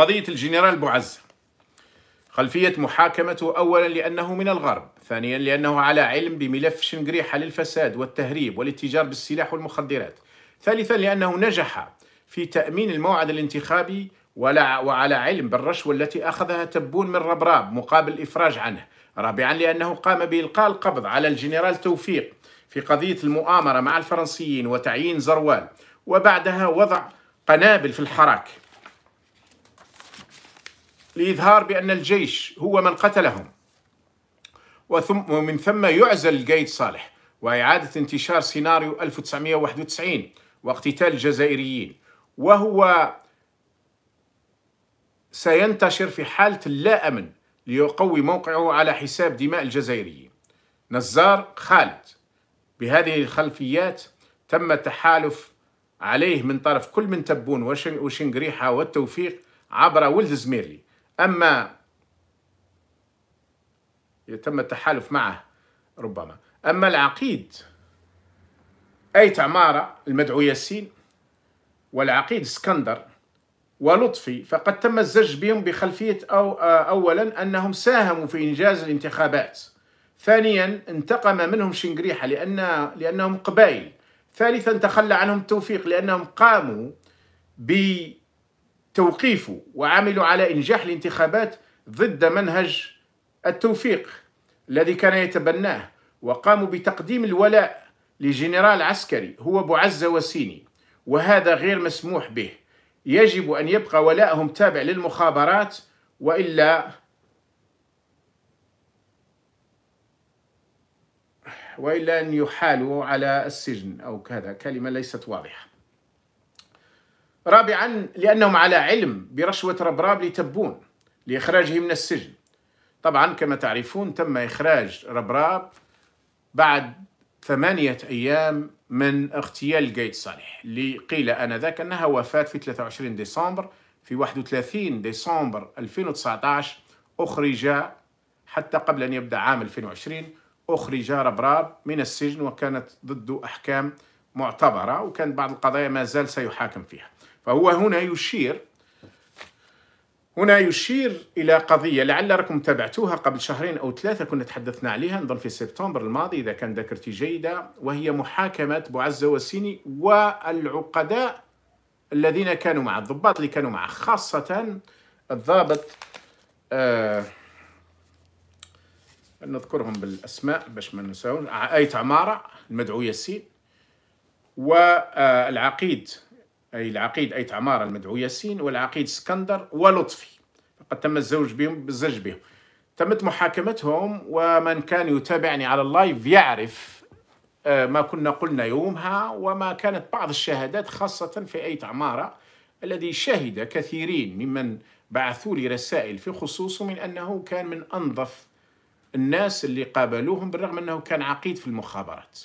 قضية الجنرال بوعز خلفية محاكمته أولا لأنه من الغرب ثانيا لأنه على علم بملف شنقريحة للفساد والتهريب والاتجار بالسلاح والمخدرات ثالثا لأنه نجح في تأمين الموعد الانتخابي ولا وعلى علم بالرشوة التي أخذها تبون من ربراب مقابل الإفراج عنه رابعا لأنه قام بإلقاء القبض على الجنرال توفيق في قضية المؤامرة مع الفرنسيين وتعيين زروال وبعدها وضع قنابل في الحراك لإظهار بأن الجيش هو من قتلهم وثم ومن ثم يعزل القايد صالح وإعادة انتشار سيناريو 1991 واقتتال الجزائريين وهو سينتشر في حالة اللا أمن ليقوي موقعه على حساب دماء الجزائريين نزار خالد بهذه الخلفيات تم التحالف عليه من طرف كل من تبون وشنقريحة والتوفيق عبر ولد زميرلي أما يتم التحالف معه ربما أما العقيد أيت عمارة المدعو ياسين والعقيد اسكندر ولطفي فقد تم الزج بهم بخلفية أو أولا أنهم ساهموا في إنجاز الانتخابات ثانيا انتقم منهم شنقريحة لأن لأنهم قبائل ثالثا تخلى عنهم التوفيق لأنهم قاموا ب توقيفه وعملوا على إنجاح الانتخابات ضد منهج التوفيق الذي كان يتبناه وقاموا بتقديم الولاء لجنرال عسكري هو بوعزة وسيني وهذا غير مسموح به يجب أن يبقى ولاءهم تابع للمخابرات وإلا وإلا أن يحالوا على السجن أو كذا كلمة ليست واضحة رابعا لأنهم على علم برشوة ربراب لتبون لإخراجه من السجن طبعا كما تعرفون تم إخراج ربراب بعد ثمانية أيام من اغتيال قيد صالح اللي قيل آنذاك أنها وفاة في 23 ديسمبر في 31 ديسمبر 2019 أخرج حتى قبل أن يبدأ عام 2020 أخرج ربراب من السجن وكانت ضده أحكام معتبرة وكان بعض القضايا ما زال سيحاكم فيها فهو هنا يشير هنا يشير إلى قضية لعلكم تابعتوها قبل شهرين أو ثلاثة كنا تحدثنا عليها نظن في سبتمبر الماضي إذا كان ذاكرتي جيدة وهي محاكمة بوعزة والسيني والعقداء الذين كانوا مع الضباط اللي كانوا معه خاصة الضابط آه نذكرهم بالأسماء باش ما ننساوش آية عمارة المدعو ياسين والعقيد أي العقيد أيت عمارة المدعو ياسين والعقيد اسكندر ولطفي قد تم الزوج بهم بالزج بهم تمت محاكمتهم ومن كان يتابعني على اللايف يعرف آه، ما كنا قلنا يومها وما كانت بعض الشهادات خاصة في أيت عمارة الذي شهد كثيرين ممن بعثوا لي رسائل في خصوصه من أنه كان من أنظف الناس اللي قابلوهم بالرغم أنه كان عقيد في المخابرات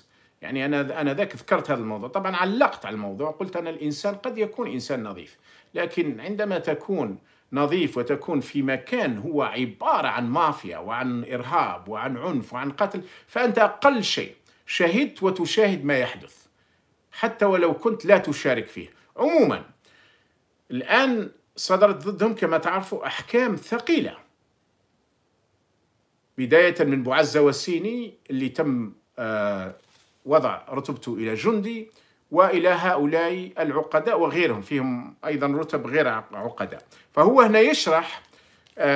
يعني انا انا ذاك ذكرت هذا الموضوع طبعا علقت على الموضوع قلت ان الانسان قد يكون انسان نظيف لكن عندما تكون نظيف وتكون في مكان هو عباره عن مافيا وعن ارهاب وعن عنف وعن قتل فانت اقل شيء شهدت وتشاهد ما يحدث حتى ولو كنت لا تشارك فيه عموما الان صدرت ضدهم كما تعرفوا احكام ثقيله بدايه من بوعزه والسيني اللي تم آه وضع رتبته إلى جندي وإلى هؤلاء العقداء وغيرهم فيهم أيضا رتب غير عقداء فهو هنا يشرح قرميت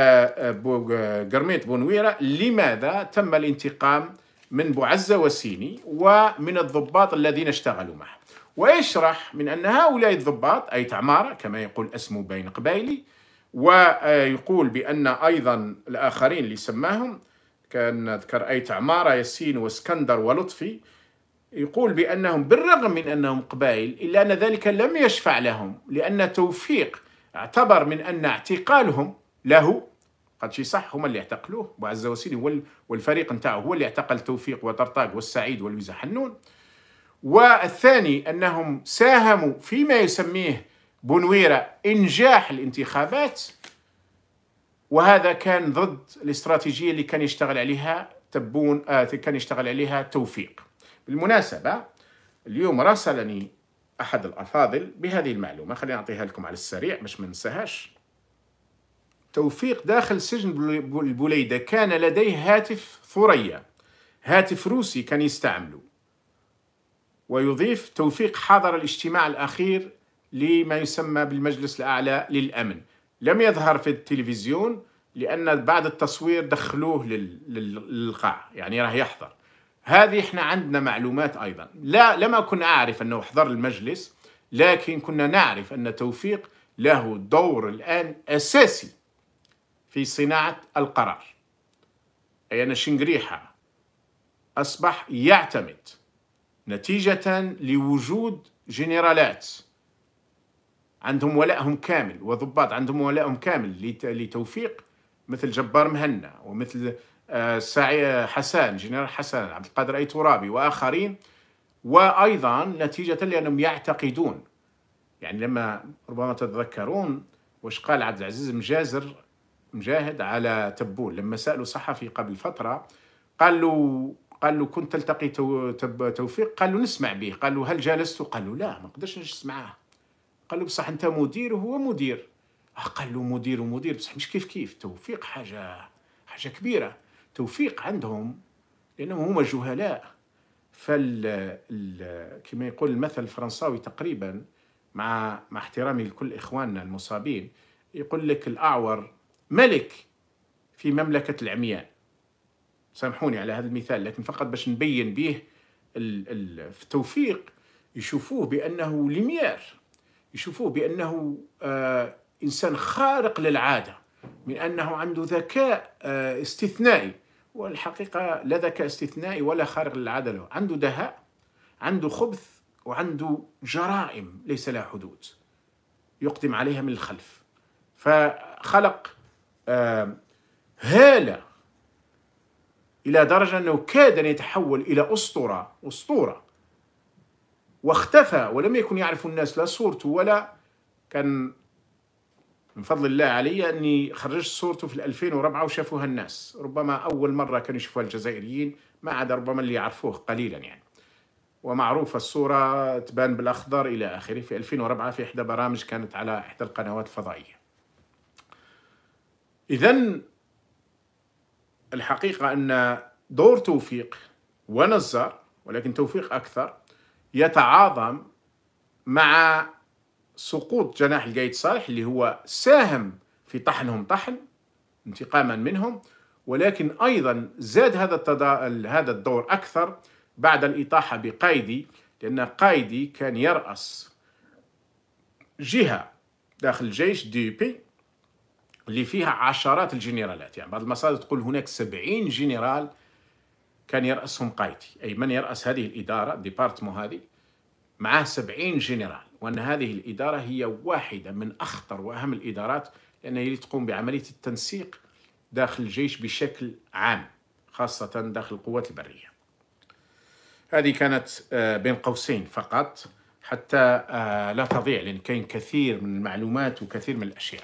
آه، آه، بونويرا لماذا تم الانتقام من بوعزة وسيني ومن الضباط الذين اشتغلوا معه ويشرح من أن هؤلاء الضباط أي تعمارة كما يقول اسمه بين قبائلي ويقول بأن أيضا الآخرين اللي سماهم كان نذكر أي تعمارة ياسين واسكندر ولطفي يقول بأنهم بالرغم من أنهم قبائل إلا أن ذلك لم يشفع لهم لأن توفيق اعتبر من أن اعتقالهم له قد شي صح هما اللي اعتقلوه وعز وسيل هو والفريق نتاعو هو اللي اعتقل توفيق وطرطاق والسعيد والويزا حنون والثاني أنهم ساهموا فيما يسميه بنويرة إنجاح الانتخابات وهذا كان ضد الاستراتيجية اللي كان يشتغل عليها تبون آه كان يشتغل عليها توفيق بالمناسبة اليوم راسلني أحد الأفاضل بهذه المعلومة خليني أعطيها لكم على السريع باش ما ننساهاش توفيق داخل سجن البوليدة كان لديه هاتف ثريا هاتف روسي كان يستعمله ويضيف توفيق حضر الاجتماع الأخير لما يسمى بالمجلس الأعلى للأمن لم يظهر في التلفزيون لأن بعد التصوير دخلوه للقاع يعني راه يحضر هذه احنا عندنا معلومات ايضا لا لما كنا اعرف انه حضر المجلس لكن كنا نعرف ان توفيق له دور الان اساسي في صناعه القرار اي ان شنقريحه اصبح يعتمد نتيجه لوجود جنرالات عندهم ولائهم كامل وضباط عندهم ولائهم كامل لتوفيق مثل جبار مهنا ومثل سعي حسان جنرال حسن عبد القادر أي ترابي وآخرين وأيضا نتيجة لأنهم يعتقدون يعني لما ربما تتذكرون وش قال عبد العزيز مجازر مجاهد على تبول لما سالوا صحفي قبل فترة قال له قال له كنت تلتقي توفيق قال له نسمع به قال له هل جالست قال له لا ما نقدرش نجلس معاه قال له بصح انت مدير وهو مدير آه، قال له مدير ومدير بصح مش كيف كيف توفيق حاجه حاجه كبيره توفيق عندهم لانهم هما جهلاء فال كما يقول المثل الفرنساوي تقريبا مع مع احترامي لكل اخواننا المصابين يقول لك الاعور ملك في مملكه العمياء سامحوني على هذا المثال لكن فقط باش نبين به التوفيق يشوفوه بانه ليمير يشوفوه بانه آه انسان خارق للعاده من انه عنده ذكاء آه استثنائي والحقيقة لا ذكاء استثنائي ولا خارق للعادة له عنده دهاء عنده خبث وعنده جرائم ليس لها حدود يقدم عليها من الخلف فخلق آه، هالة إلى درجة أنه كاد أن يتحول إلى أسطورة أسطورة واختفى ولم يكن يعرف الناس لا صورته ولا كان من فضل الله علي اني خرجت صورته في 2004 وشافوها الناس ربما اول مره كانوا يشوفوها الجزائريين ما عدا ربما اللي يعرفوه قليلا يعني ومعروفه الصوره تبان بالاخضر الى اخره في 2004 في احدى برامج كانت على احدى القنوات الفضائيه اذا الحقيقه ان دور توفيق ونزار ولكن توفيق اكثر يتعاظم مع سقوط جناح القايد صالح اللي هو ساهم في طحنهم طحن انتقاما منهم ولكن ايضا زاد هذا التدا... هذا الدور اكثر بعد الاطاحه بقايدي لان قايدي كان يراس جهه داخل الجيش دي بي اللي فيها عشرات الجنرالات يعني بعض المصادر تقول هناك سبعين جنرال كان يرأسهم قايدي أي من يرأس هذه الإدارة ديبارتمون هذه معاه سبعين جنرال وأن هذه الإدارة هي واحدة من أخطر وأهم الإدارات لأنها هي تقوم بعملية التنسيق داخل الجيش بشكل عام خاصة داخل القوات البرية هذه كانت آه، بين قوسين فقط حتى آه، لا تضيع لأن كاين كثير من المعلومات وكثير من الأشياء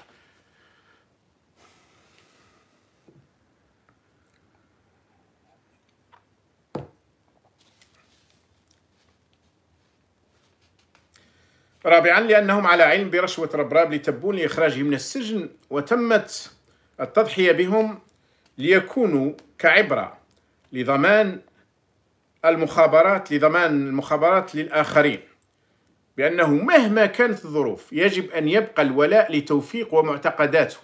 رابعا لأنهم على علم برشوة ربراب لتبون لإخراجه من السجن وتمت التضحية بهم ليكونوا كعبرة لضمان المخابرات لضمان المخابرات للآخرين بأنه مهما كانت الظروف يجب أن يبقى الولاء لتوفيق ومعتقداته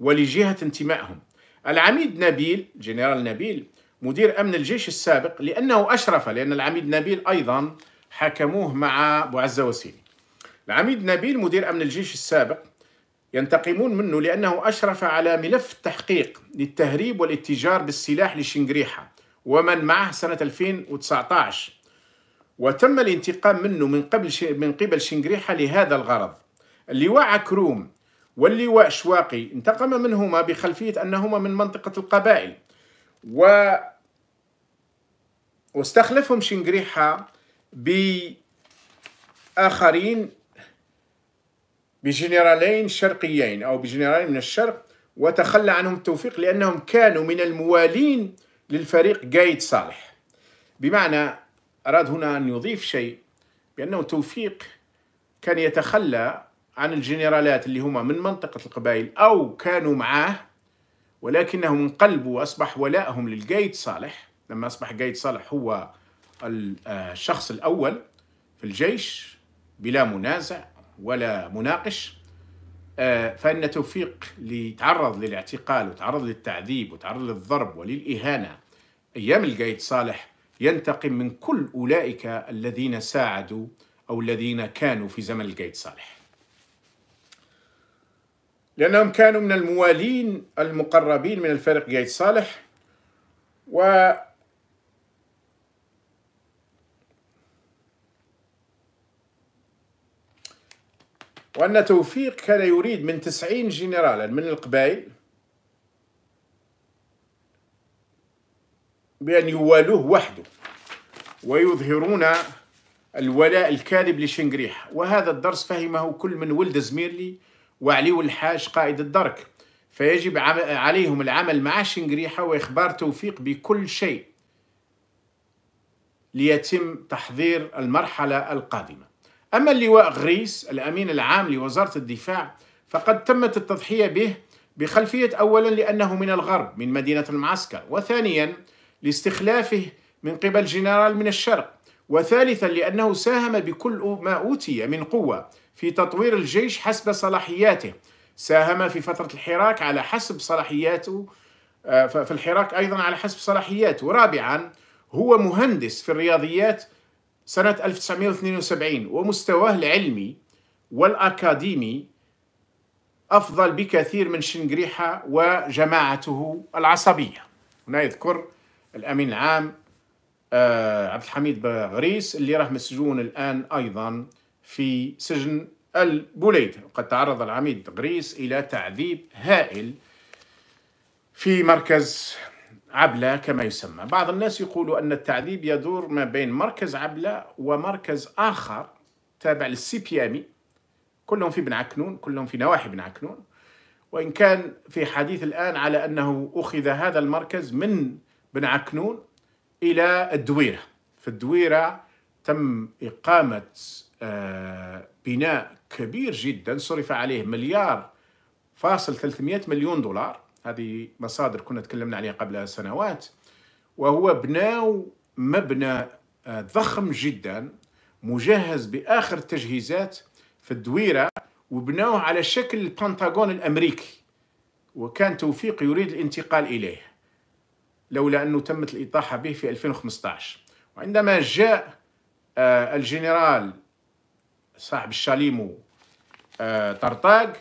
ولجهة انتمائهم العميد نبيل جنرال نبيل مدير أمن الجيش السابق لأنه أشرف لأن العميد نبيل أيضا حكموه مع بوعزة وسيني عميد نبيل مدير أمن الجيش السابق ينتقمون منه لأنه أشرف على ملف التحقيق للتهريب والاتجار بالسلاح لشنقريحة ومن معه سنة 2019 وتم الانتقام منه من قبل من قبل شنقريحة لهذا الغرض اللواء عكروم واللواء شواقي انتقم منهما بخلفية أنهما من منطقة القبائل و واستخلفهم شنقريحة بآخرين بجنرالين شرقيين أو بجنرالين من الشرق وتخلى عنهم التوفيق لأنهم كانوا من الموالين للفريق قايد صالح بمعنى أراد هنا أن يضيف شيء بأنه توفيق كان يتخلى عن الجنرالات اللي هما من منطقة القبائل أو كانوا معاه ولكنهم انقلبوا وأصبح ولائهم للقايد صالح لما أصبح قايد صالح هو آه، الشخص الأول في الجيش بلا منازع ولا مناقش آه، فإن توفيق لتعرض للاعتقال وتعرض للتعذيب وتعرض للضرب وللإهانة أيام القايد صالح ينتقم من كل أولئك الذين ساعدوا أو الذين كانوا في زمن القايد صالح لأنهم كانوا من الموالين المقربين من الفريق قايد صالح و وأن توفيق كان يريد من تسعين جنرالا من القبائل بأن يوالوه وحده ويظهرون الولاء الكاذب لشنقريح وهذا الدرس فهمه كل من ولد زميرلي وعلي الحاج قائد الدرك فيجب عليهم العمل مع شنقريحة وإخبار توفيق بكل شيء ليتم تحضير المرحلة القادمة أما اللواء غريس الأمين العام لوزارة الدفاع فقد تمت التضحية به بخلفية أولا لأنه من الغرب من مدينة المعسكر وثانيا لاستخلافه من قبل جنرال من الشرق وثالثا لأنه ساهم بكل ما أوتي من قوة في تطوير الجيش حسب صلاحياته ساهم في فترة الحراك على حسب صلاحياته آه، في الحراك أيضا على حسب صلاحياته رابعا هو مهندس في الرياضيات سنة 1972 ومستواه العلمي والأكاديمي أفضل بكثير من شنقريحة وجماعته العصبية هنا يذكر الأمين العام آه، عبد الحميد بغريس اللي راه مسجون الآن أيضا في سجن البوليد وقد تعرض العميد غريس إلى تعذيب هائل في مركز عبلة كما يسمى بعض الناس يقولوا أن التعذيب يدور ما بين مركز عبلة ومركز آخر تابع للسي بي أمي كلهم في بن عكنون كلهم في نواحي بن عكنون وإن كان في حديث الآن على أنه أخذ هذا المركز من بن عكنون إلى الدويرة في الدويرة تم إقامة آه، بناء كبير جدا صرف عليه مليار فاصل 300 مليون دولار هذه مصادر كنا تكلمنا عليها قبل سنوات وهو بناو مبنى آه، ضخم جدا مجهز باخر التجهيزات في الدويره وبناوه على شكل البنتاغون الامريكي وكان توفيق يريد الانتقال اليه لولا انه تمت الاطاحه به في 2015 وعندما جاء آه، الجنرال صاحب الشاليمو آه، طرطاق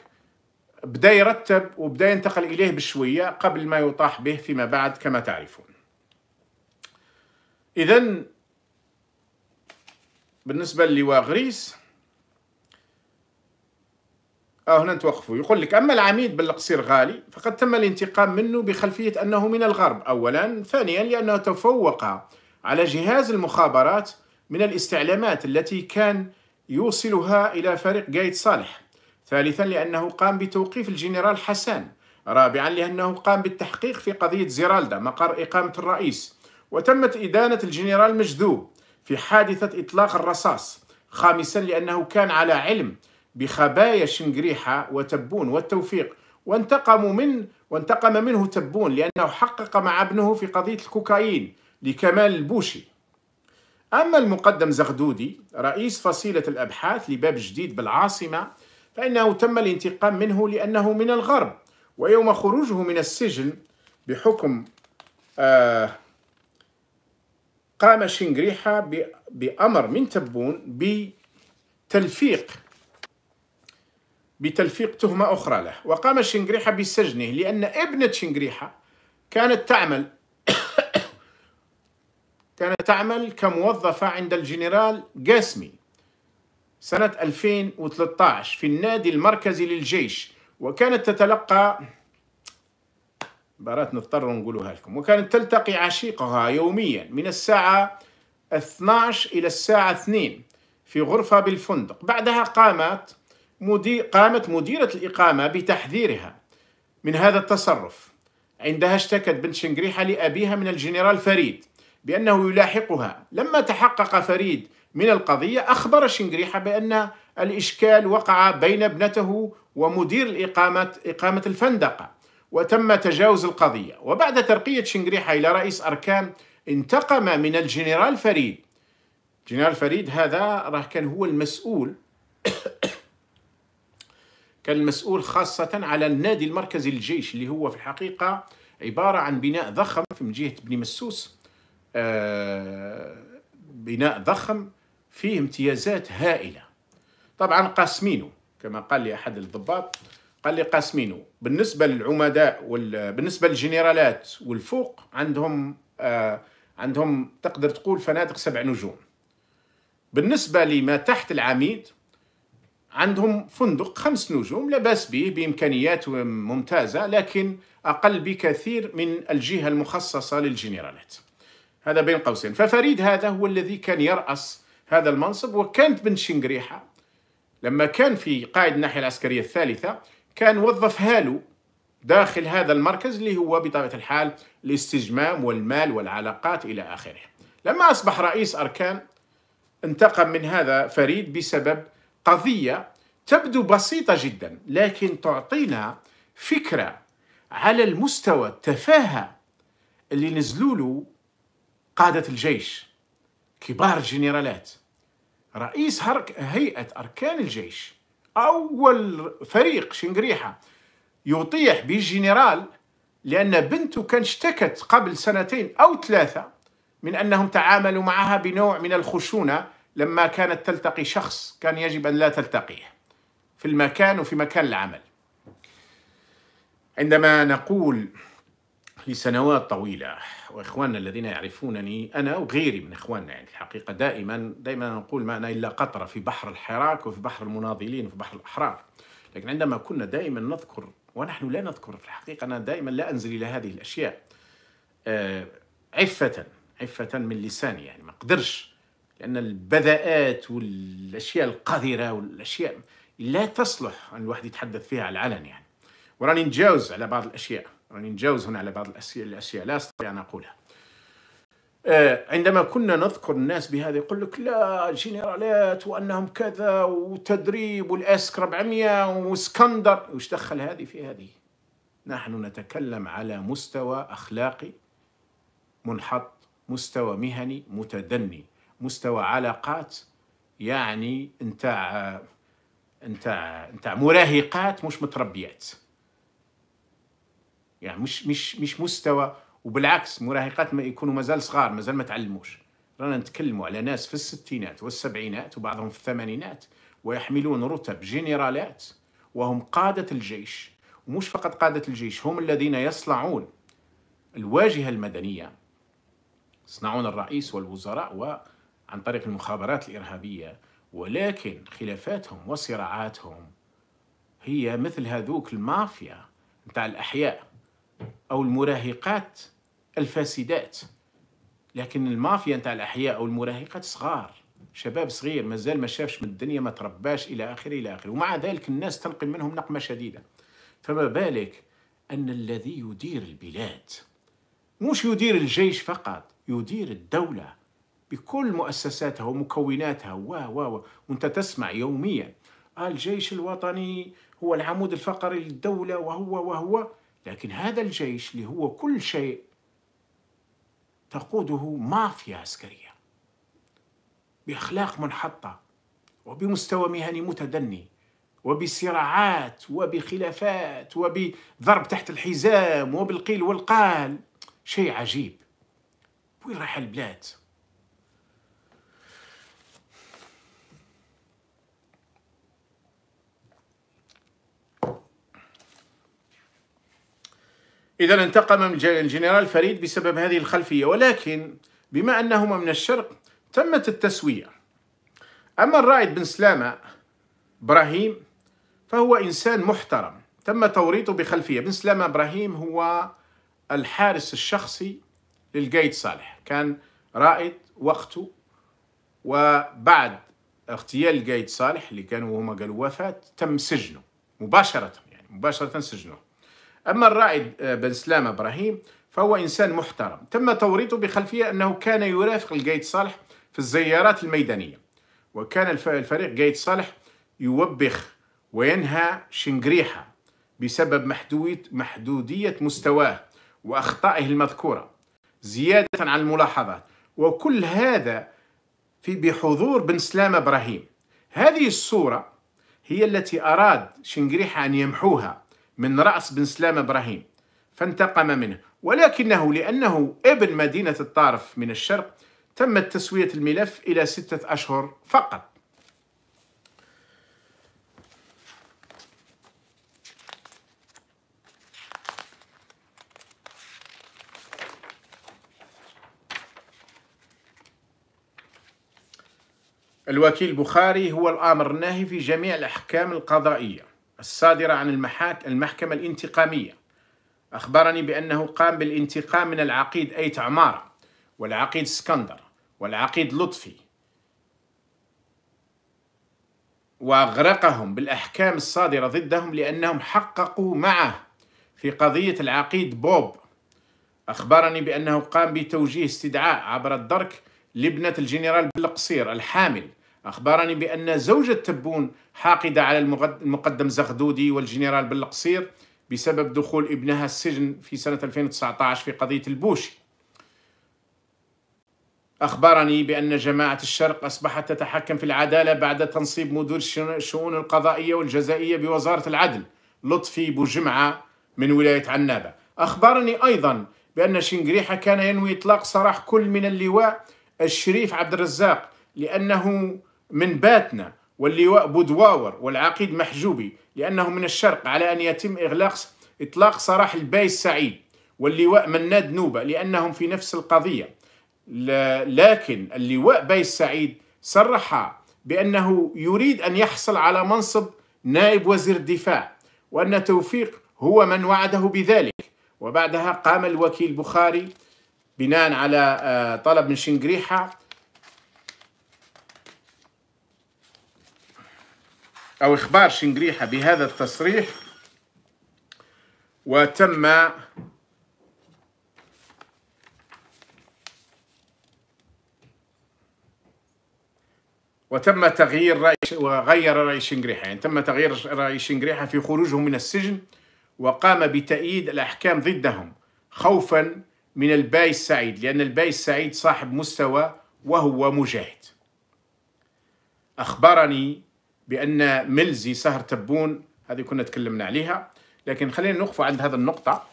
بدا يرتب وبدا ينتقل إليه بشوية قبل ما يطاح به فيما بعد كما تعرفون إذا بالنسبة للواء غريس آه هنا توقفوا يقول لك أما العميد بالقصير غالي فقد تم الانتقام منه بخلفية أنه من الغرب أولا ثانيا لأنه تفوق على جهاز المخابرات من الاستعلامات التي كان يوصلها إلى فريق قايد صالح ثالثا لأنه قام بتوقيف الجنرال حسان رابعا لأنه قام بالتحقيق في قضية زيرالدا مقر إقامة الرئيس وتمت إدانة الجنرال مجذوب في حادثة إطلاق الرصاص خامسا لأنه كان على علم بخبايا شنقريحة وتبون والتوفيق وانتقموا من وانتقم منه تبون لأنه حقق مع ابنه في قضية الكوكايين لكمال البوشي أما المقدم زغدودي رئيس فصيلة الأبحاث لباب جديد بالعاصمة فإنه تم الانتقام منه لأنه من الغرب ويوم خروجه من السجن بحكم آه قام شنقريحة بأمر من تبون بتلفيق بتلفيق تهمة أخرى له وقام شنقريحة بسجنه لأن ابنة شنقريحة كانت تعمل كانت تعمل كموظفة عند الجنرال جاسمي سنة 2013 في النادي المركزي للجيش وكانت تتلقى بارات نضطر نقولها لكم وكانت تلتقي عشيقها يوميا من الساعة 12 إلى الساعة 2 في غرفة بالفندق بعدها قامت مدير قامت مديرة الإقامة بتحذيرها من هذا التصرف عندها اشتكت بنت شنقريحة لأبيها من الجنرال فريد بأنه يلاحقها لما تحقق فريد من القضية أخبر شنقريحة بأن الإشكال وقع بين ابنته ومدير الإقامة إقامة الفندقة وتم تجاوز القضية وبعد ترقية شنقريحة إلى رئيس أركان انتقم من الجنرال فريد جنرال فريد هذا راه كان هو المسؤول كان المسؤول خاصة على النادي المركزي للجيش اللي هو في الحقيقة عبارة عن بناء ضخم من جهة بني مسوس آه بناء ضخم فيه امتيازات هائله طبعا قاسمينو كما قال لي احد الضباط قال لي قاسمينو بالنسبه للعمداء وال... بالنسبه للجنرالات والفوق عندهم آه عندهم تقدر تقول فنادق سبع نجوم بالنسبه لما تحت العميد عندهم فندق خمس نجوم لباس به بامكانيات ممتازه لكن اقل بكثير من الجهه المخصصه للجنرالات هذا بين قوسين ففريد هذا هو الذي كان يراس هذا المنصب وكانت بنت شنقريحة لما كان في قائد الناحية العسكرية الثالثة كان وظفها له داخل هذا المركز اللي هو بطبيعة الحال الاستجمام والمال والعلاقات إلى آخره لما أصبح رئيس أركان انتقم من هذا فريد بسبب قضية تبدو بسيطة جدا لكن تعطينا فكرة على المستوى التفاهة اللي نزلوا له قادة الجيش كبار الجنرالات رئيس هيئة أركان الجيش أول فريق شنقريحة يطيح بالجنرال لأن بنته كان اشتكت قبل سنتين أو ثلاثة من أنهم تعاملوا معها بنوع من الخشونة لما كانت تلتقي شخص كان يجب أن لا تلتقيه في المكان وفي مكان العمل عندما نقول لسنوات طويلة وإخواننا الذين يعرفونني أنا وغيري من إخواننا يعني الحقيقة دائما دائما نقول ما أنا إلا قطرة في بحر الحراك وفي بحر المناضلين وفي بحر الأحرار لكن عندما كنا دائما نذكر ونحن لا نذكر في الحقيقة أنا دائما لا أنزل إلى هذه الأشياء آه، عفة عفة من لساني يعني ما قدرش لأن البذاءات والأشياء القذرة والأشياء لا تصلح أن الواحد يتحدث فيها على العلن يعني وراني نتجاوز على بعض الأشياء راني يعني نتجاوز هنا على بعض الأشياء, الأشياء لا أستطيع أن أقولها آه، عندما كنا نذكر الناس بهذا يقول لك لا الجنرالات وانهم كذا وتدريب والاسك 400 واسكندر وش دخل هذه في هذه؟ نحن نتكلم على مستوى اخلاقي منحط مستوى مهني متدني مستوى علاقات يعني نتاع نتاع نتاع مراهقات مش متربيات يعني مش مش مش مستوى وبالعكس مراهقات ما يكونوا مازال صغار مازال ما تعلموش رانا نتكلموا على ناس في الستينات والسبعينات وبعضهم في الثمانينات ويحملون رتب جنرالات وهم قادة الجيش ومش فقط قادة الجيش هم الذين يصنعون الواجهة المدنية يصنعون الرئيس والوزراء وعن طريق المخابرات الإرهابية ولكن خلافاتهم وصراعاتهم هي مثل هذوك المافيا نتاع الأحياء أو المراهقات الفاسدات لكن المافيا نتاع الأحياء أو المراهقات صغار شباب صغير مازال ما شافش من الدنيا ما ترباش إلى آخره إلى آخره ومع ذلك الناس تنقم منهم نقمة شديدة فما بالك أن الذي يدير البلاد مش يدير الجيش فقط يدير الدولة بكل مؤسساتها ومكوناتها و و و وانت تسمع يوميا آه، الجيش الوطني هو العمود الفقري للدولة وهو وهو لكن هذا الجيش اللي هو كل شيء تقوده مافيا عسكريه باخلاق منحطه وبمستوى مهني متدني وبصراعات وبخلافات وبضرب تحت الحزام وبالقيل والقال شيء عجيب وين راح البلاد إذا انتقم الجنرال فريد بسبب هذه الخلفية ولكن بما أنهما من الشرق تمت التسوية أما الرائد بن سلامة إبراهيم فهو إنسان محترم تم توريطه بخلفية بن سلامة إبراهيم هو الحارس الشخصي للقايد صالح كان رائد وقته وبعد اغتيال القايد صالح اللي كانوا هما قالوا وفاة تم سجنه مباشرة يعني مباشرة سجنه أما الرائد آه، بن سلام إبراهيم فهو إنسان محترم تم توريطه بخلفية أنه كان يرافق القايد صالح في الزيارات الميدانية وكان الفريق قايد صالح يوبخ وينهى شنقريحة بسبب محدودية مستواه وأخطائه المذكورة زيادة عن الملاحظات وكل هذا في بحضور بن سلام إبراهيم هذه الصورة هي التي أراد شنقريحة أن يمحوها من رأس بن سلام إبراهيم فانتقم منه ولكنه لأنه ابن مدينة الطارف من الشرق تمت تسوية الملف إلى ستة أشهر فقط الوكيل البخاري هو الآمر الناهي في جميع الأحكام القضائية الصادرة عن المحكمة الانتقامية أخبرني بأنه قام بالانتقام من العقيد أيت عمارة والعقيد اسكندر والعقيد لطفي وأغرقهم بالأحكام الصادرة ضدهم لأنهم حققوا معه في قضية العقيد بوب أخبرني بأنه قام بتوجيه استدعاء عبر الدرك لابنة الجنرال بالقصير الحامل أخبرني بأن زوجة تبون حاقدة على المقدم زغدودي والجنرال بالقصير بسبب دخول ابنها السجن في سنة 2019 في قضية البوشي أخبرني بأن جماعة الشرق أصبحت تتحكم في العدالة بعد تنصيب مدير الشؤون القضائية والجزائية بوزارة العدل لطفي بوجمعة من ولاية عنابة أخبرني أيضا بأن شنقريحة كان ينوي إطلاق سراح كل من اللواء الشريف عبد الرزاق لأنه من باتنا واللواء بودواور والعقيد محجوبي لأنه من الشرق على أن يتم إغلاق إطلاق سراح الباي سعيد واللواء مناد نوبة لأنهم في نفس القضية لكن اللواء باي سعيد صرح بأنه يريد أن يحصل على منصب نائب وزير الدفاع وأن توفيق هو من وعده بذلك وبعدها قام الوكيل بخاري بناء على آه، طلب من شنقريحة أو إخبار شنقريحة بهذا التصريح وتم وتم تغيير رأي وغير رأي شنقريحة يعني تم تغيير رأي شنقريحة في خروجهم من السجن وقام بتأييد الأحكام ضدهم خوفا من الباي السعيد لأن الباي السعيد صاحب مستوى وهو مجاهد أخبرني بأن ملزي سهر تبون هذه كنا تكلمنا عليها لكن خلينا نوقف عند هذا النقطة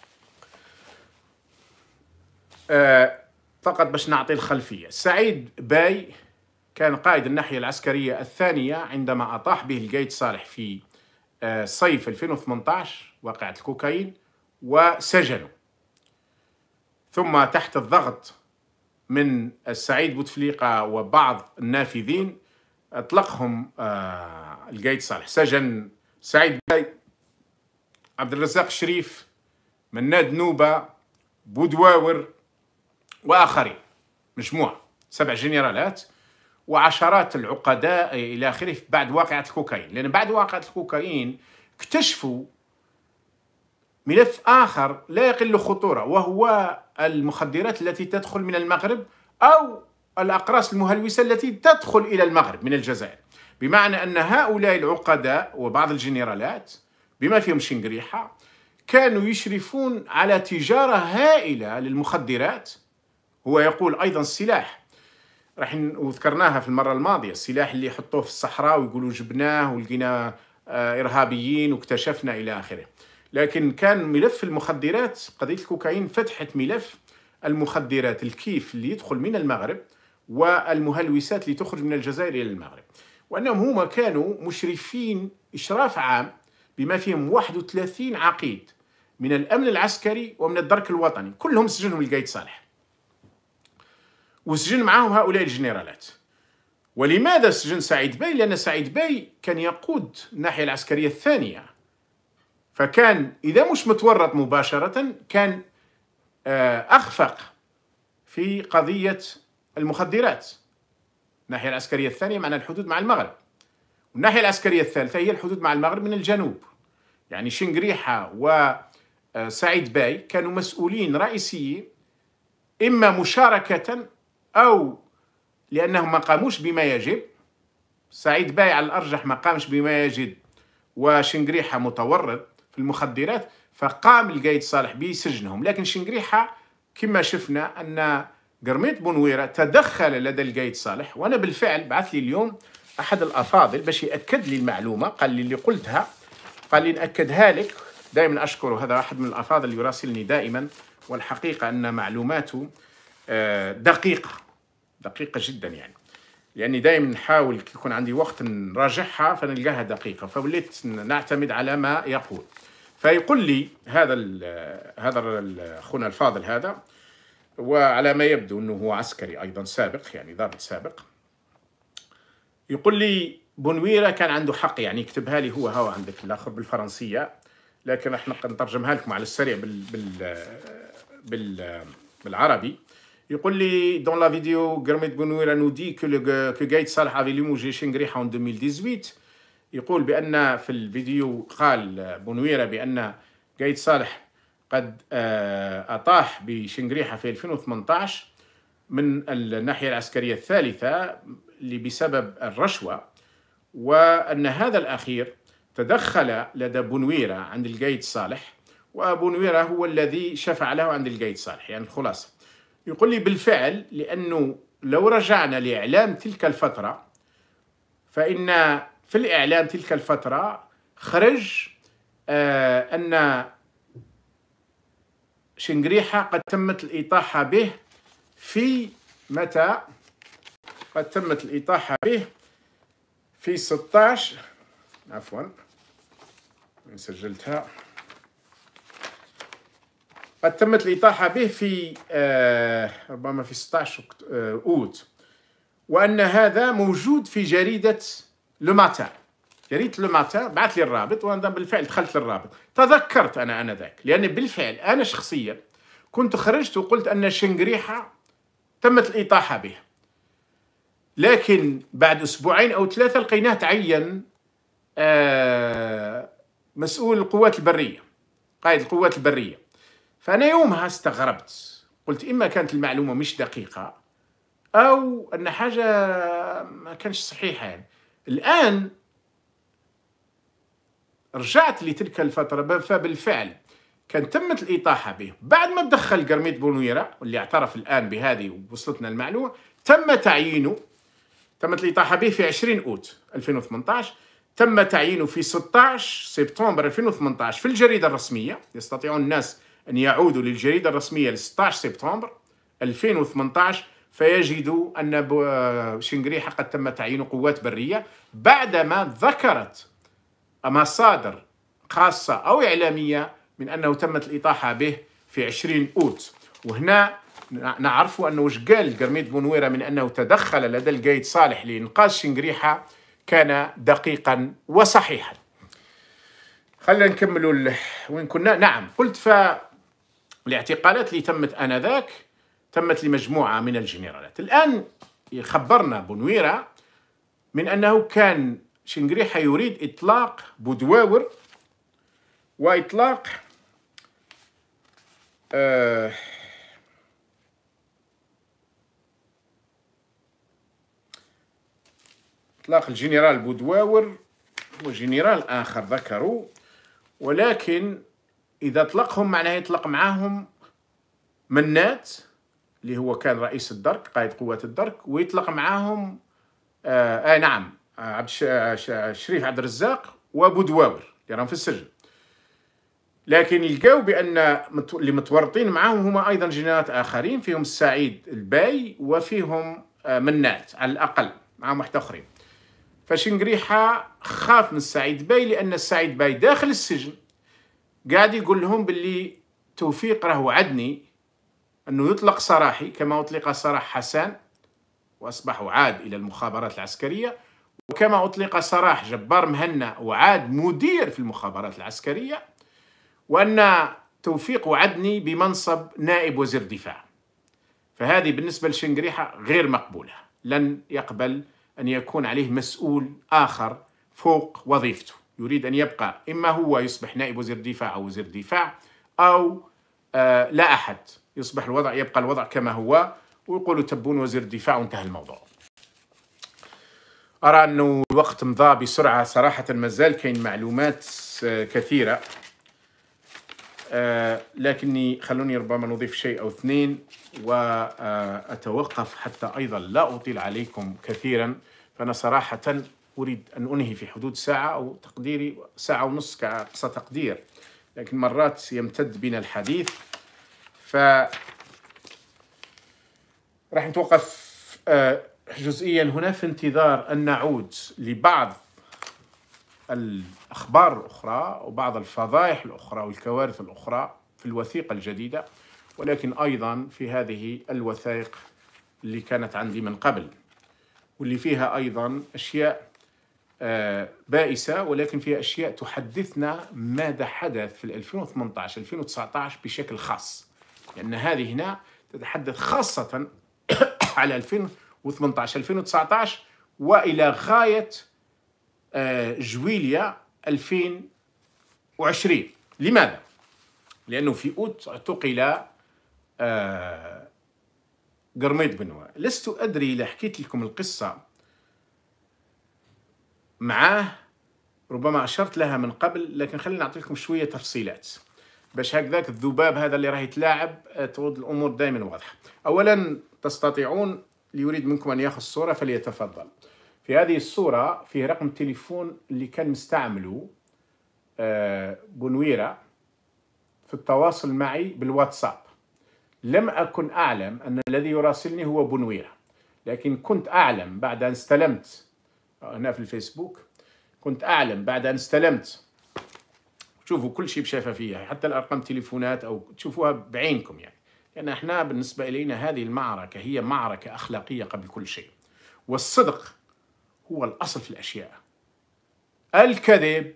آه، فقط باش نعطي الخلفية سعيد باي كان قائد الناحية العسكرية الثانية عندما أطاح به القيد صالح في آه، صيف 2018 واقعة الكوكايين وسجنه ثم تحت الضغط من السعيد بوتفليقة وبعض النافذين اطلقهم آه القايد صالح سجن سعيد باي عبد الرزاق شريف مناد نوبه بودواور واخرين مجموعه سبع جنرالات وعشرات العقداء الى اخره بعد واقعه الكوكايين لان بعد واقعه الكوكايين اكتشفوا ملف اخر لا يقل خطوره وهو المخدرات التي تدخل من المغرب او الأقراص المهلوسة التي تدخل إلى المغرب من الجزائر بمعنى أن هؤلاء العقداء وبعض الجنرالات بما فيهم شنقريحة كانوا يشرفون على تجارة هائلة للمخدرات هو يقول أيضا السلاح راح وذكرناها في المرة الماضية السلاح اللي يحطوه في الصحراء ويقولوا جبناه ولقينا آه، إرهابيين واكتشفنا إلى آخره لكن كان ملف المخدرات قضية الكوكايين فتحت ملف المخدرات الكيف اللي يدخل من المغرب والمهلوسات اللي تخرج من الجزائر إلى المغرب وأنهم هما كانوا مشرفين إشراف عام بما فيهم 31 عقيد من الأمن العسكري ومن الدرك الوطني كلهم سجنهم القايد صالح وسجن معاهم هؤلاء الجنرالات ولماذا سجن سعيد باي؟ لأن سعيد باي كان يقود الناحية العسكرية الثانية فكان إذا مش متورط مباشرة كان آه، أخفق في قضية المخدرات الناحية العسكرية الثانية معنا الحدود مع المغرب والناحية العسكرية الثالثة هي الحدود مع المغرب من الجنوب يعني شنقريحة وسعيد آه، باي كانوا مسؤولين رئيسيين إما مشاركة أو لأنهم ما قاموش بما يجب سعيد باي على الأرجح ما قامش بما يجب وشنقريحة متورط في المخدرات فقام القايد صالح بسجنهم لكن شنقريحة كما شفنا أن قرميت بونويره تدخل لدى القايد صالح وانا بالفعل بعث لي اليوم احد الافاضل باش ياكد لي المعلومه قال لي اللي قلتها قال لي ناكدها لك دائما اشكره هذا احد من الافاضل اللي يراسلني دائما والحقيقه ان معلوماته آه، دقيقه دقيقه جدا يعني لاني يعني دائما نحاول كي يكون عندي وقت نراجعها فنلقاها دقيقه فوليت نعتمد على ما يقول فيقول لي هذا ال هذا ال اخونا الفاضل هذا وعلى ما يبدو أنه هو عسكري أيضا سابق يعني ضابط سابق يقول لي بونويرة كان عنده حق يعني يكتبها لي هو هو عندك الآخر بالفرنسية لكن احنا نترجمها لكم على السريع بال بال بال بالعربي يقول لي دون لا فيديو جرميت بونويرة نو دي كو قايد صالح افي ليموجي شنقريحة اون 2018 يقول بأن في الفيديو قال بونويرة بأن قايد صالح قد آه، أطاح بشنغريحة في 2018 من الناحية العسكرية الثالثة اللي بسبب الرشوة وأن هذا الأخير تدخل لدى بونويرا عند القايد صالح وبونويرا هو الذي شفع له عند القايد صالح يعني الخلاصة يقول لي بالفعل لأنه لو رجعنا لإعلام تلك الفترة فإن في الإعلام تلك الفترة خرج آه، أن شنقريحة قد تمت الإطاحة به في متى قد تمت الإطاحة به في 16 عفوا سجلتها قد تمت الإطاحة به في آه ربما في 16 أوت وأن هذا موجود في جريدة لو جريده لوماتان بعث لي الرابط وانا بالفعل دخلت للرابط تذكرت انا انذاك لان بالفعل انا شخصيا كنت خرجت وقلت ان الشنقريحه تمت الاطاحه به لكن بعد اسبوعين او ثلاثه لقيناه تعين آه مسؤول القوات البريه قائد القوات البريه فانا يومها استغربت قلت اما كانت المعلومه مش دقيقه او ان حاجه ما كانش صحيحه يعني الان رجعت لتلك الفترة فبالفعل كان تمت الإطاحة به بعد ما تدخل قرميت بونويرا واللي اعترف الآن بهذه ووصلتنا المعلومة تم تعيينه تمت الإطاحة به في 20 أوت 2018 تم تعيينه في 16 سبتمبر 2018 في الجريدة الرسمية يستطيعون الناس أن يعودوا للجريدة الرسمية ل 16 سبتمبر 2018 فيجدوا أن شنغري قد تم تعيين قوات برية بعدما ذكرت مصادر خاصة أو إعلامية من أنه تمت الإطاحة به في 20 أوت وهنا نعرف أنه وش قال قرميد بونويرة من أنه تدخل لدى القايد صالح لإنقاذ شنقريحة كان دقيقا وصحيحا خلينا نكملوا ال... وين كنا نعم قلت فالاعتقالات اللي تمت آنذاك تمت لمجموعة من الجنرالات الآن خبرنا بونويرة من أنه كان شنقريحة يريد إطلاق بدواور وإطلاق آه، إطلاق الجنرال بودواور وجنرال آخر ذكروا ولكن إذا أطلقهم معناه يطلق معاهم منات اللي هو كان رئيس الدرك قائد قوات الدرك ويطلق معاهم آه, آه نعم عبد الشريف عبد الرزاق وابو دواور اللي راهم في السجن لكن لقاو بان اللي متورطين معاهم هما ايضا جينات اخرين فيهم السعيد الباي وفيهم آه، منات على الاقل معاهم واحد اخرين فشنقريحه خاف من السعيد باي لان السعيد باي داخل السجن قاعد يقول لهم باللي توفيق راه وعدني انه يطلق سراحي كما اطلق سراح حسان واصبح عاد الى المخابرات العسكريه وكما أطلق سراح جبار مهنا وعاد مدير في المخابرات العسكرية وأن توفيق وعدني بمنصب نائب وزير دفاع فهذه بالنسبة لشنقريحة غير مقبولة لن يقبل أن يكون عليه مسؤول آخر فوق وظيفته يريد أن يبقى إما هو يصبح نائب وزير دفاع أو وزير دفاع أو آه لا أحد يصبح الوضع يبقى الوضع كما هو ويقولوا تبون وزير دفاع وانتهى الموضوع أرى أنه الوقت مضى بسرعة صراحة مازال كاين معلومات آه، كثيرة آه، لكني خلوني ربما نضيف شيء أو اثنين وأتوقف آه، حتى أيضا لا أطيل عليكم كثيرا فأنا صراحة أريد أن أنهي في حدود ساعة أو تقديري ساعة ونص كأقصى تقدير لكن مرات يمتد بنا الحديث ف راح نتوقف أه جزئيا هنا في انتظار أن نعود لبعض الأخبار الأخرى وبعض الفضائح الأخرى والكوارث الأخرى في الوثيقة الجديدة ولكن أيضا في هذه الوثائق اللي كانت عندي من قبل واللي فيها أيضا أشياء آه، بائسة ولكن فيها أشياء تحدثنا ماذا حدث في 2018-2019 بشكل خاص لأن هذه هنا تتحدث خاصة على 2018 2018 2019 والى غايه آه، جويليا 2020 لماذا؟ لانه في اوت اعتقل آه، قرميد بن وائل لست ادري اذا حكيت لكم القصه معاه ربما اشرت لها من قبل لكن خليني نعطي لكم شويه تفصيلات باش هكذاك الذباب هذا اللي راه يتلاعب آه، تعود الامور دائما واضحه اولا تستطيعون اللي يريد منكم أن يأخذ صورة فليتفضل في هذه الصورة فيه رقم تليفون اللي كان مستعمله آه، بنويرة في التواصل معي بالواتساب لم أكن أعلم أن الذي يراسلني هو بنويرة لكن كنت أعلم بعد أن استلمت هنا في الفيسبوك كنت أعلم بعد أن استلمت شوفوا كل شيء بشفافية حتى الأرقام تليفونات أو تشوفوها بعينكم يعني يعني احنا بالنسبة إلينا هذه المعركة هي معركة أخلاقية قبل كل شيء والصدق هو الأصل في الأشياء الكذب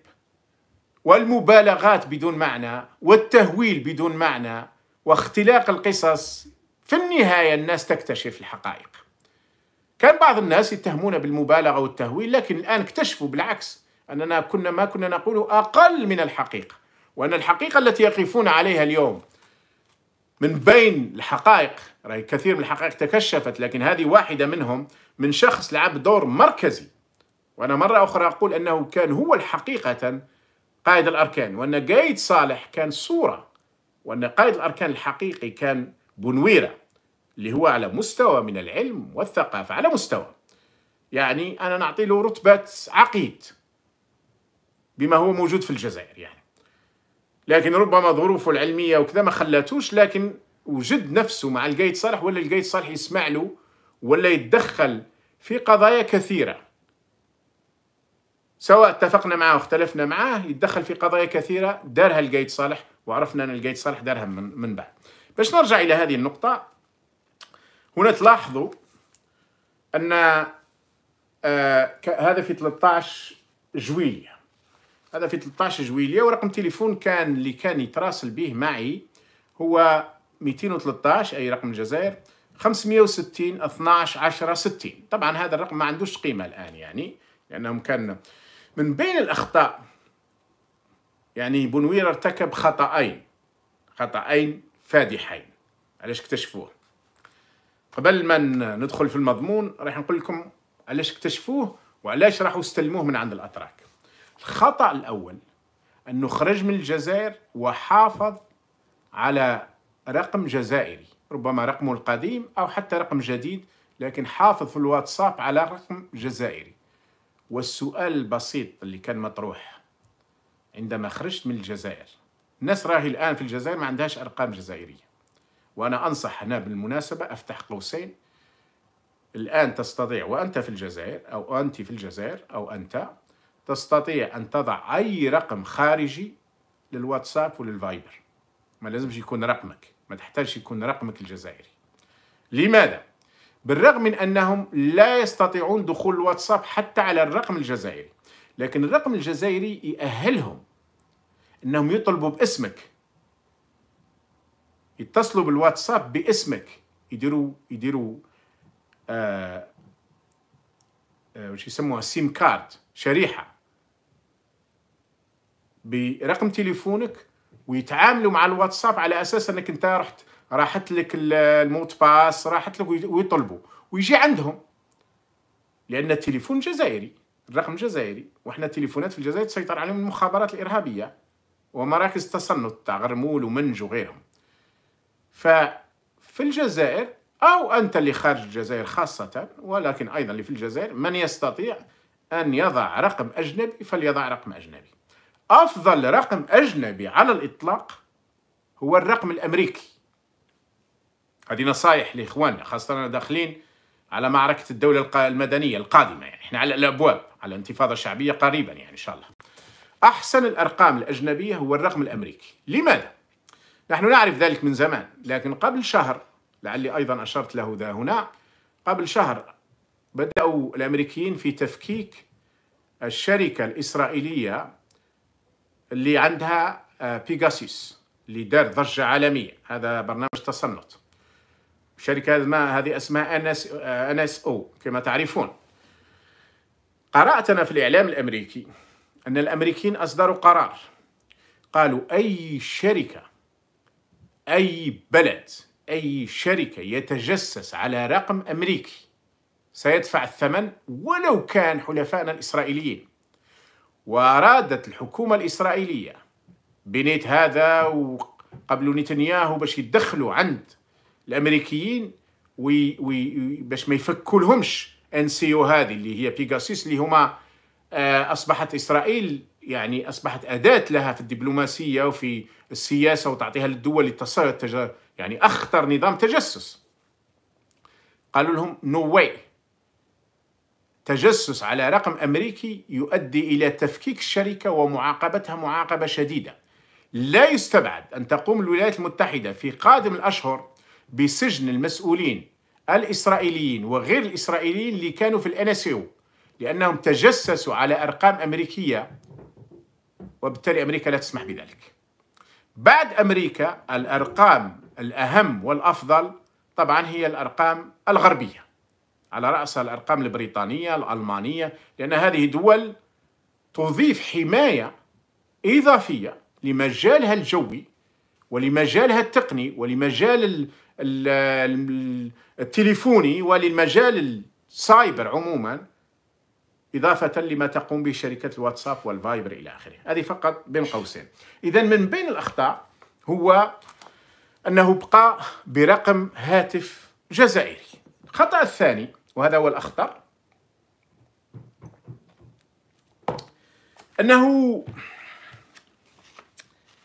والمبالغات بدون معنى والتهويل بدون معنى واختلاق القصص في النهاية الناس تكتشف الحقائق كان بعض الناس يتهمون بالمبالغة والتهويل لكن الآن اكتشفوا بالعكس أننا كنا ما كنا نقوله أقل من الحقيقة وأن الحقيقة التي يقفون عليها اليوم من بين الحقائق راهي كثير من الحقائق تكشفت لكن هذه واحدة منهم من شخص لعب دور مركزي وأنا مرة أخرى أقول أنه كان هو الحقيقة قائد الأركان وأن قايد صالح كان صورة وأن قائد الأركان الحقيقي كان بنويرة اللي هو على مستوى من العلم والثقافة على مستوى يعني أنا نعطي له رتبة عقيد بما هو موجود في الجزائر يعني لكن ربما ظروفه العلميه وكذا ما خلاتوش لكن وجد نفسه مع القايد صالح ولا القايد صالح يسمع له ولا يتدخل في قضايا كثيره سواء اتفقنا معاه واختلفنا معاه يتدخل في قضايا كثيره دارها القايد صالح وعرفنا ان القايد صالح دارها من, من بعد باش نرجع الى هذه النقطه هنا تلاحظوا ان آه هذا في 13 جويلية هذا في 13 جويلية ورقم تليفون كان اللي كان يتراسل به معي هو 213 أي رقم الجزائر 560 12 10 60 طبعا هذا الرقم ما عندوش قيمة الآن يعني لأنهم كان من بين الأخطاء يعني بنوير ارتكب خطأين خطأين فادحين علاش اكتشفوه قبل ما ندخل في المضمون راح نقول لكم علاش اكتشفوه وعلاش راحوا استلموه من عند الاتراك الخطأ الأول أنه خرج من الجزائر وحافظ على رقم جزائري ربما رقمه القديم أو حتى رقم جديد لكن حافظ في الواتساب على رقم جزائري والسؤال البسيط اللي كان مطروح عندما خرجت من الجزائر الناس راهي الآن في الجزائر ما عندهاش أرقام جزائرية وأنا أنصح هنا بالمناسبة أفتح قوسين الآن تستطيع وأنت في الجزائر أو أنت في الجزائر أو أنت تستطيع أن تضع أي رقم خارجي للواتساب وللفايبر ما لازمش يكون رقمك ما تحتاجش يكون رقمك الجزائري لماذا؟ بالرغم من أنهم لا يستطيعون دخول الواتساب حتى على الرقم الجزائري لكن الرقم الجزائري يأهلهم أنهم يطلبوا باسمك يتصلوا بالواتساب باسمك يديروا يديروا آه آه وش يسموها سيم كارد شريحه برقم تليفونك ويتعاملوا مع الواتساب على اساس انك انت رحت راحت لك الموت باس راحت لك ويطلبوا ويجي عندهم لان التليفون جزائري الرقم جزائري وحنا التليفونات في الجزائر تسيطر عليهم المخابرات الارهابيه ومراكز التصنت تاع غرمول ومنج وغيرهم ففي الجزائر او انت اللي خارج الجزائر خاصه ولكن ايضا اللي في الجزائر من يستطيع ان يضع رقم اجنبي فليضع رقم اجنبي أفضل رقم أجنبي على الإطلاق هو الرقم الأمريكي هذه نصائح لإخواننا خاصة داخلين على معركة الدولة المدنية القادمة يعني احنا على الأبواب على انتفاضة شعبية قريبا يعني إن شاء الله أحسن الأرقام الأجنبية هو الرقم الأمريكي لماذا؟ نحن نعرف ذلك من زمان لكن قبل شهر لعلي أيضا أشرت له ذا هنا قبل شهر بدأوا الأمريكيين في تفكيك الشركة الإسرائيلية اللي عندها بيجاسيس آه، اللي دار ضجة عالمية هذا برنامج تصنت شركة ما هذه اسمها انس آه، انس او كما تعرفون قرأت أنا في الإعلام الأمريكي أن الأمريكيين أصدروا قرار قالوا أي شركة أي بلد أي شركة يتجسس على رقم أمريكي سيدفع الثمن ولو كان حلفائنا الإسرائيليين وأرادت الحكومة الإسرائيلية بنيت هذا وقبل نتنياهو باش يدخلوا عند الأمريكيين وي وي باش ما يفكولهمش ان سي او هذه اللي هي بيغاسيس اللي هما آه، اصبحت اسرائيل يعني اصبحت اداه لها في الدبلوماسيه وفي السياسه وتعطيها للدول التجار يعني اخطر نظام تجسس قالوا لهم نو no واي تجسس على رقم أمريكي يؤدي إلى تفكيك الشركة ومعاقبتها معاقبة شديدة لا يستبعد أن تقوم الولايات المتحدة في قادم الأشهر بسجن المسؤولين الإسرائيليين وغير الإسرائيليين اللي كانوا في الانسيو لأنهم تجسسوا على أرقام أمريكية وبالتالي أمريكا لا تسمح بذلك بعد أمريكا الأرقام الأهم والأفضل طبعا هي الأرقام الغربية على رأسها الأرقام البريطانية الألمانية لأن هذه دول تضيف حماية إضافية لمجالها الجوي ولمجالها التقني ولمجال التليفوني وللمجال السايبر عموما إضافة لما تقوم به شركة الواتساب والفايبر إلى آخره هذه فقط بين قوسين إذا من بين الأخطاء هو أنه بقى برقم هاتف جزائري الخطأ الثاني وهذا هو الأخطر أنه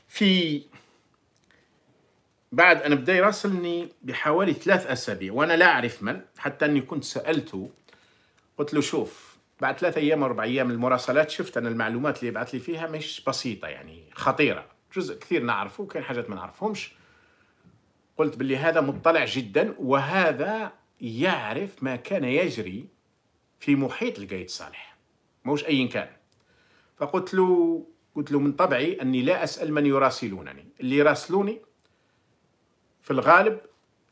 في بعد أن بدأ يراسلني بحوالي ثلاث أسابيع وأنا لا أعرف من حتى أني كنت سألته قلت له شوف بعد ثلاثة أيام أربع أيام المراسلات شفت أن المعلومات اللي يبعث لي فيها مش بسيطة يعني خطيرة جزء كثير نعرفه وكاين حاجات ما نعرفهمش قلت باللي هذا مطلع جدا وهذا يعرف ما كان يجري في محيط القايد صالح موش أي كان فقلت له قلت له من طبعي أني لا أسأل من يراسلونني اللي يراسلوني في الغالب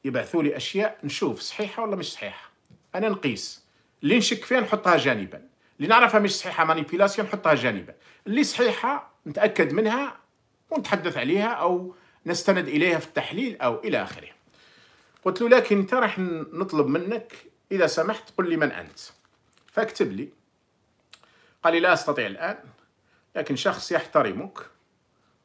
يبعثوا لي أشياء نشوف صحيحة ولا مش صحيحة أنا نقيس اللي نشك فيها نحطها جانبا اللي نعرفها مش صحيحة مانيبيلاسيون نحطها جانبا اللي صحيحة نتأكد منها ونتحدث عليها أو نستند إليها في التحليل أو إلى آخره قلت له لكن انت راح نطلب منك اذا سمحت قل لي من انت فاكتب لي قال لي لا استطيع الان لكن شخص يحترمك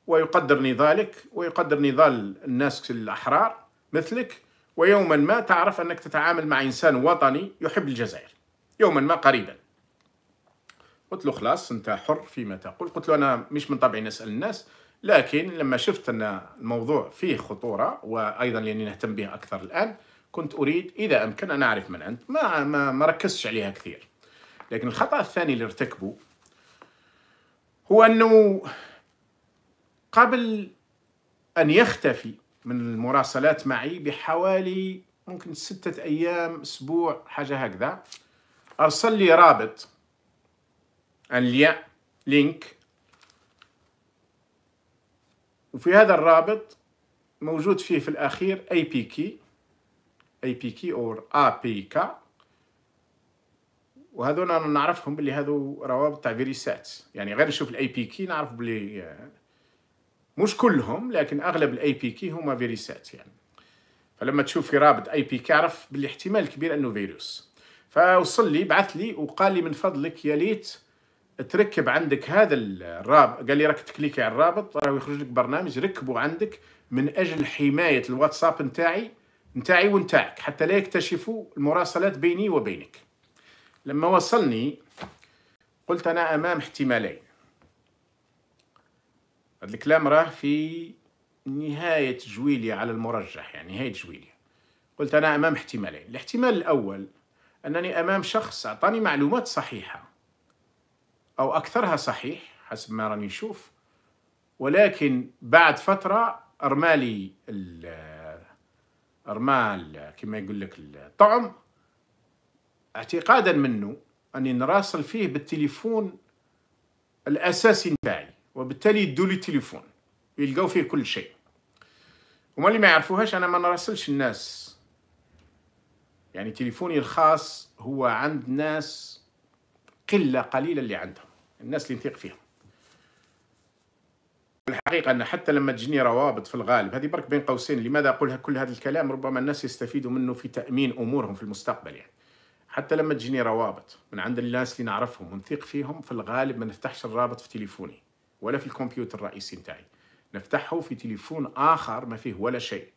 ويقدر نضالك ويقدر نضال الناس الاحرار مثلك ويوما ما تعرف انك تتعامل مع انسان وطني يحب الجزائر يوما ما قريبا قلت له خلاص انت حر فيما تقول قلت له انا مش من طبعي نسال الناس لكن لما شفت أن الموضوع فيه خطورة وأيضا لأني نهتم به أكثر الآن كنت أريد إذا أمكن أن أعرف من أنت ما, ما, ما ركزتش عليها كثير لكن الخطأ الثاني اللي ارتكبه هو أنه قبل أن يختفي من المراسلات معي بحوالي ممكن ستة أيام أسبوع حاجة هكذا أرسل لي رابط أن لينك وفي هذا الرابط موجود فيه في الأخير اي بي كي اي بي كي أو ا بي كا وهذول أنا نعرفهم باللي هذو روابط تاع فيريسات يعني غير نشوف الاي بي كي نعرف بلي مش كلهم لكن أغلب الاي بي كي هما فيريسات يعني فلما تشوف في رابط اي بي كي عرف بالاحتمال كبير أنه فيروس فوصل لي بعث لي وقال لي من فضلك يا ليت تركب عندك هذا الرابط قال لي راك تكليكي على الرابط راه يخرج لك برنامج ركبه عندك من اجل حمايه الواتساب نتاعي نتاعي ونتاعك حتى لا يكتشفوا المراسلات بيني وبينك لما وصلني قلت انا امام احتمالين هذا الكلام راه في نهاية جويلية على المرجح يعني نهاية جويلية قلت أنا أمام احتمالين الاحتمال الأول أنني أمام شخص أعطاني معلومات صحيحة أو أكثرها صحيح حسب ما راني نشوف ولكن بعد فترة أرمالي أرمال كما يقول لك الطعم اعتقادا منه أني نراسل فيه بالتليفون الأساسي نتاعي وبالتالي يدوا لي تليفون يلقاو فيه كل شيء هما اللي ما يعرفوهاش أنا ما نراسلش الناس يعني تليفوني الخاص هو عند ناس قلة قليلة اللي عندهم الناس اللي نثيق فيهم الحقيقة أن حتى لما تجيني روابط في الغالب هذه برك بين قوسين لماذا أقول كل هذا الكلام ربما الناس يستفيدوا منه في تأمين أمورهم في المستقبل يعني حتى لما تجيني روابط من عند الناس اللي نعرفهم ونثيق فيهم في الغالب ما نفتحش الرابط في تليفوني ولا في الكمبيوتر الرئيسي نتاعي نفتحه في تليفون آخر ما فيه ولا شيء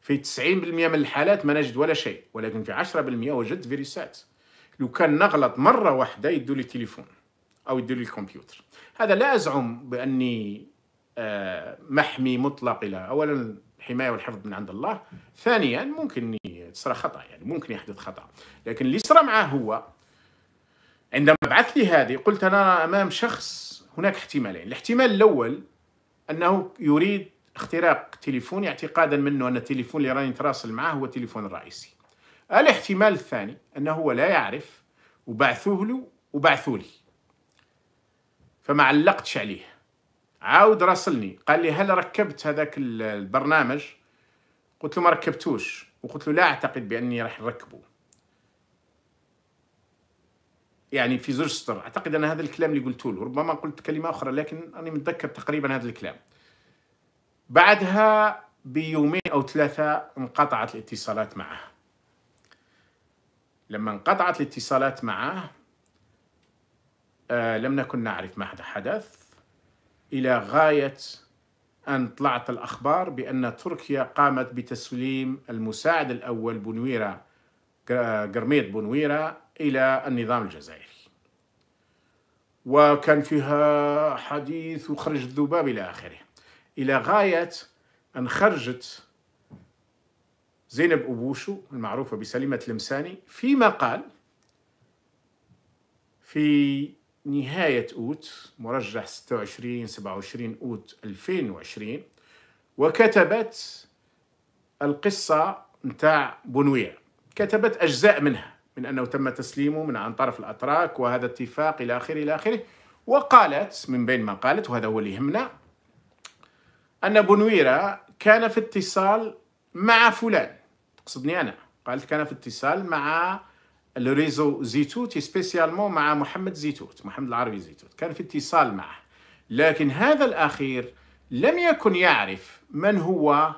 في 90% من الحالات ما نجد ولا شيء ولكن في 10% وجدت فيروسات لو كان نغلط مره واحده يدوا لي تليفون او يدوا لي الكمبيوتر هذا لا ازعم باني آه، محمي مطلق الى اولا الحمايه والحفظ من عند الله ثانيا ممكن تصرى خطا يعني ممكن يحدث خطا لكن اللي صرى معه هو عندما بعث لي هذه قلت انا امام شخص هناك احتمالين الاحتمال الاول انه يريد اختراق تليفوني اعتقادا منه ان التليفون اللي راني نتراسل معه هو التليفون الرئيسي الاحتمال الثاني أنه هو لا يعرف وبعثوه له وبعثوا لي فما علقتش عليه عاود راسلني قال لي هل ركبت هذاك البرنامج قلت له ما ركبتوش وقلت له لا أعتقد بأني راح نركبه يعني في زوج سطر أعتقد أن هذا الكلام اللي قلته له ربما قلت كلمة أخرى لكن أنا متذكر تقريبا هذا الكلام بعدها بيومين أو ثلاثة انقطعت الاتصالات معه لما انقطعت الاتصالات معه آه لم نكن نعرف ما حدث إلى غاية أن طلعت الأخبار بأن تركيا قامت بتسليم المساعد الأول بنويرة آه، قرميط بنويرة إلى النظام الجزائري وكان فيها حديث وخرج الذباب إلى آخره إلى غاية أن خرجت زينب أبوشو المعروفة بسليمة لمساني فيما قال في نهاية أوت مرجح 26 27 أوت 2020 وكتبت القصة نتاع بنوية كتبت أجزاء منها من أنه تم تسليمه من عن طرف الأتراك وهذا اتفاق إلى آخره إلى آخره وقالت من بين ما قالت وهذا هو اللي يهمنا أن بنويرة كان في اتصال مع فلان تقصدني انا قالت كان انا في اتصال مع الريزو زيتوت سبيسيالمون مع محمد زيتوت محمد العربي زيتوت كان في اتصال معه لكن هذا الاخير لم يكن يعرف من هو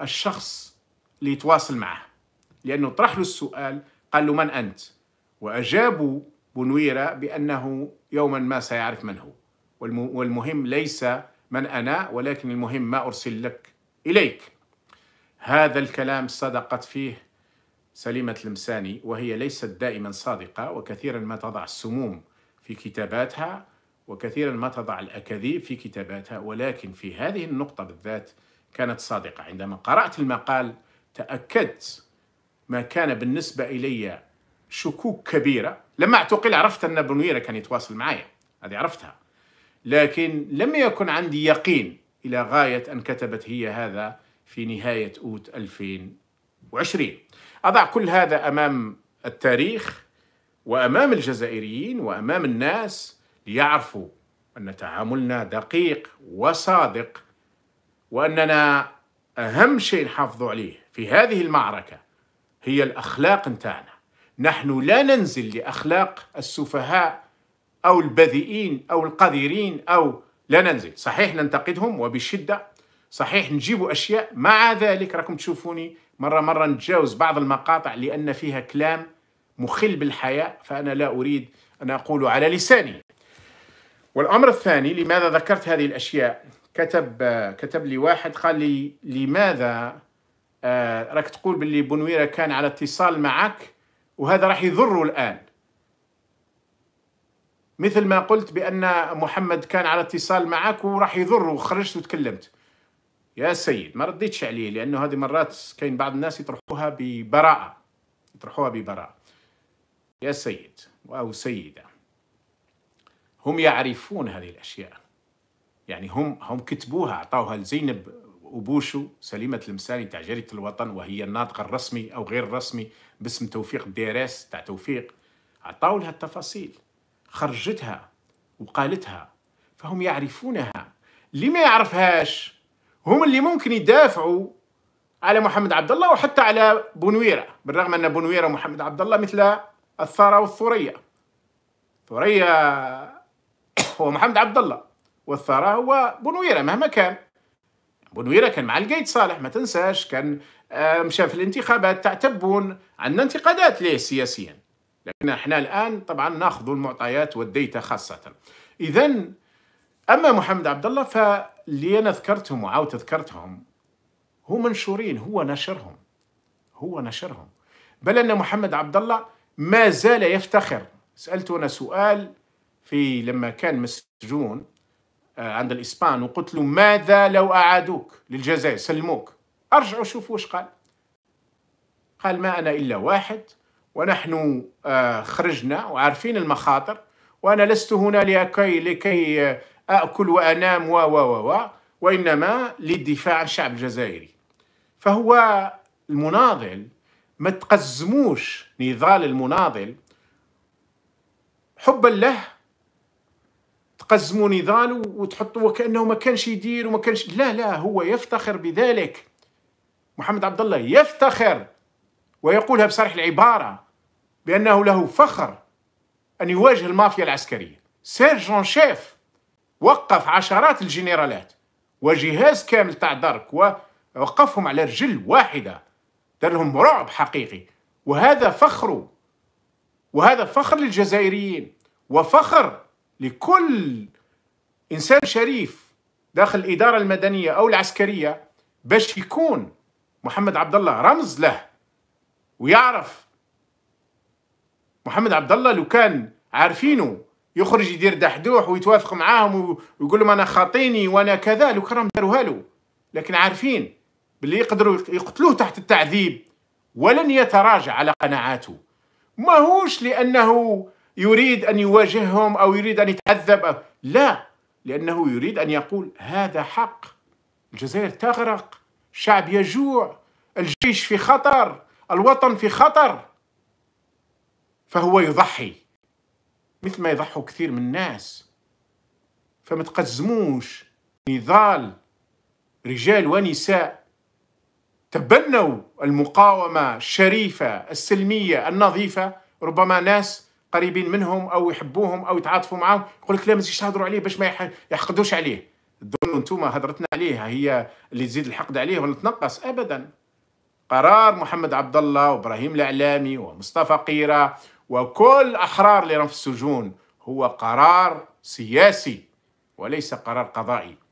الشخص اللي يتواصل معه لانه طرح له السؤال قال له من انت واجابوا بنويره بانه يوما ما سيعرف من هو والمهم ليس من انا ولكن المهم ما ارسل لك اليك هذا الكلام صدقت فيه سليمة المساني وهي ليست دائما صادقة وكثيرا ما تضع السموم في كتاباتها وكثيرا ما تضع الأكاذيب في كتاباتها ولكن في هذه النقطة بالذات كانت صادقة عندما قرأت المقال تأكدت ما كان بالنسبة إلي شكوك كبيرة لما اعتقل عرفت أن بنويرة كان يتواصل معي هذه عرفتها لكن لم يكن عندي يقين إلى غاية أن كتبت هي هذا في نهاية أوت 2020 أضع كل هذا أمام التاريخ وأمام الجزائريين وأمام الناس ليعرفوا أن تعاملنا دقيق وصادق وأننا أهم شيء نحافظوا عليه في هذه المعركة هي الأخلاق نتاعنا نحن لا ننزل لأخلاق السفهاء أو البذئين أو القذرين أو لا ننزل صحيح ننتقدهم وبشدة صحيح نجيبوا اشياء مع ذلك راكم تشوفوني مره مره نتجاوز بعض المقاطع لان فيها كلام مخل بالحياة فانا لا اريد ان أقول على لساني. والامر الثاني لماذا ذكرت هذه الاشياء؟ كتب كتب لي واحد قال لي لماذا آه، راك تقول باللي بنويره كان على اتصال معك وهذا راح يضره الان. مثل ما قلت بان محمد كان على اتصال معك وراح يضره وخرجت وتكلمت. يا سيد ما رديتش عليه لانه هذه مرات كاين بعض الناس يطرحوها ببراءه يطرحوها ببراءه يا سيد او سيده هم يعرفون هذه الاشياء يعني هم هم كتبوها عطاوها لزينب وبوشو سليمة المساني تاع جريدة الوطن وهي الناطق الرسمي أو غير الرسمي باسم توفيق الديريس تاع توفيق عطاو لها التفاصيل خرجتها وقالتها فهم يعرفونها لما يعرفهاش هم اللي ممكن يدافعوا على محمد عبد الله وحتى على بنويره بالرغم ان بنويره ومحمد عبد الله مثل الثاره والثريه ثريه هو محمد عبد الله والثاره هو بنويره مهما كان بنويره كان مع القيد صالح ما تنساش كان آه، مشى في الانتخابات تعتبون عندنا انتقادات ليه سياسيا لكن احنا الان طبعا ناخذ المعطيات والديتا خاصه اذا اما محمد عبد الله ف اللي انا ذكرتهم وعاود ذكرتهم هو منشورين هو نشرهم هو نشرهم بل ان محمد عبد الله ما زال يفتخر سالته انا سؤال في لما كان مسجون آه، عند الاسبان وقلت له ماذا لو اعادوك للجزائر سلموك ارجعوا شوفوا واش قال قال ما انا الا واحد ونحن آه، خرجنا وعارفين المخاطر وانا لست هنا لكي لكي آه، اكل وانام و و و وانما للدفاع عن الشعب الجزائري فهو المناضل ما تقزموش نضال المناضل حبا له تقزموا نضاله وتحطوه كانه ما كانش يدير وما كانش لا لا هو يفتخر بذلك محمد عبد الله يفتخر ويقولها بصريح العباره بانه له فخر ان يواجه المافيا العسكريه سيرجون شيف وقف عشرات الجنرالات وجهاز كامل تاع درك ووقفهم على رجل واحدة دار لهم رعب حقيقي وهذا فخر وهذا فخر للجزائريين وفخر لكل إنسان شريف داخل الإدارة المدنية أو العسكرية باش يكون محمد عبد الله رمز له ويعرف محمد عبد الله لو كان عارفينه يخرج يدير دحدوح ويتوافق معاهم ويقول لهم انا خاطيني وانا كذا لو كان داروها له لكن عارفين باللي يقدروا يقتلوه تحت التعذيب ولن يتراجع على قناعاته ماهوش لانه يريد ان يواجههم او يريد ان يتعذب لا لانه يريد ان يقول هذا حق الجزائر تغرق الشعب يجوع الجيش في خطر الوطن في خطر فهو يضحي مثل ما يضحوا كثير من الناس فما تقزموش نضال رجال ونساء تبنوا المقاومة الشريفة السلمية النظيفة ربما ناس قريبين منهم أو يحبوهم أو يتعاطفوا معهم يقول لك لا ما تجيش تهضروا عليه باش ما يحقدوش عليه دون أنتم هضرتنا عليها هي اللي تزيد الحقد عليه ولا تنقص أبدا قرار محمد عبد الله وابراهيم الاعلامي ومصطفى قيره وكل أحرار اللي راهم في السجون هو قرار سياسي وليس قرار قضائي